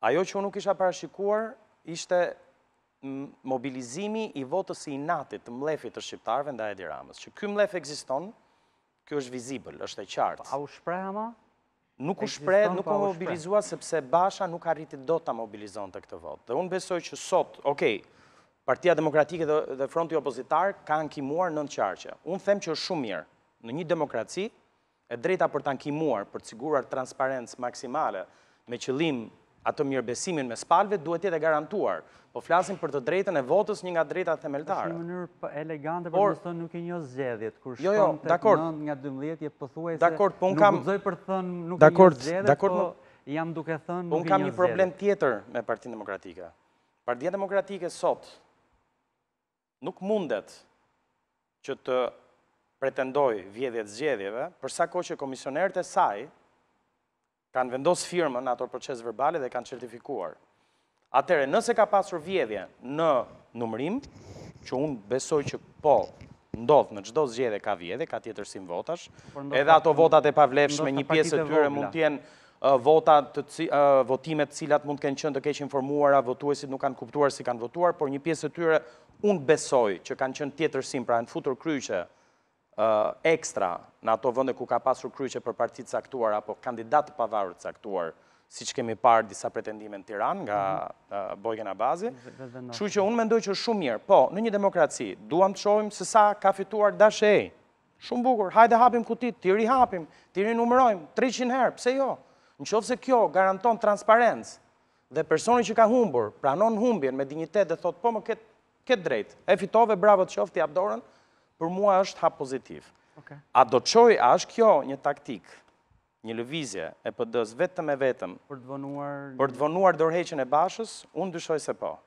Ajo që unë nuk isha parashikuar, ishte mobilizimi i votës i natit të mlefit të shqiptarve nda e diramës. Që kjo mlef eksiston, kjo është vizibël, është e qartë. A u shprej ama? Nuk u shprej, nuk u mobilizua, sepse basha nuk arritit do të mobilizon të këtë votë. Dhe unë besoj që sot, okej, Partia Demokratike dhe Fronti Opozitar ka kimuar në qarqe. Unë them që është shumë mirë në një demokraci, e drejta për të ankimuar, për të siguruar transparentës maksimale, me qëllim atë mirëbesimin me spalve duhet jetë e garantuar. Po flasim për të drejten e votës një nga drejta themeltare. Êshtë në mënyrë po elegante për nështë nuk i një zxedjet, kur jo, jo, shkonë të nga 12 jetë përthuaj se nuk vëzëj për të thënë nuk i një zxedjet, po jam duke thënë nuk e një zxedjet. Po në kam një problem tjetër me partinë demokratike. Partinë demokratike sot nuk mundet që të pretendoj vjedhjet zxedjeve, përsa ko që komisionerët e saj, kanë vendosë firmën ato procesë verbali dhe kanë certifikuar. Atere, nëse ka pasur vjedhje në numërim, që unë besoj që po ndodhë në gjdo zgjede ka vjedhje, ka tjetër sim votash, edhe ato votat e pavlefshme, një pjesë të tyre mund tjenë votimet cilat mund të kënë qënë të keqë informuar, a votuesit nuk kanë kuptuar si kanë votuar, por një pjesë të tyre unë besoj që kanë qënë tjetër sim, pra në futur kryqe, Eh, ekstra në ato vënde ku ka pasur kryqe për partit saktuar apo kandidatë pavarët saktuar, si që kemi parë disa pretendime në Tiran nga mhm. eh, bojke në bazi. Që që unë mendoj që shumë mirë, po, në një demokraci, duham të shojmë sësa ka fituar dashë e, shumë bukur, hajde hapim kutit, tiri hapim, tiri numërojmë, 300 herë, pse jo? Në qovë se kjo garanton transparentës dhe personi që ka humbur, pranon humbjen me dignitet dhe thot, po më këtë drejt, e fitove, bravo të qovë, ti abdorën, për mua është hap pozitiv. A do qoj, a është kjo një taktik, një lëvizje e pëdës vetëm e vetëm, për të vonuar dorheqen e bashës, unë dyshoj se po.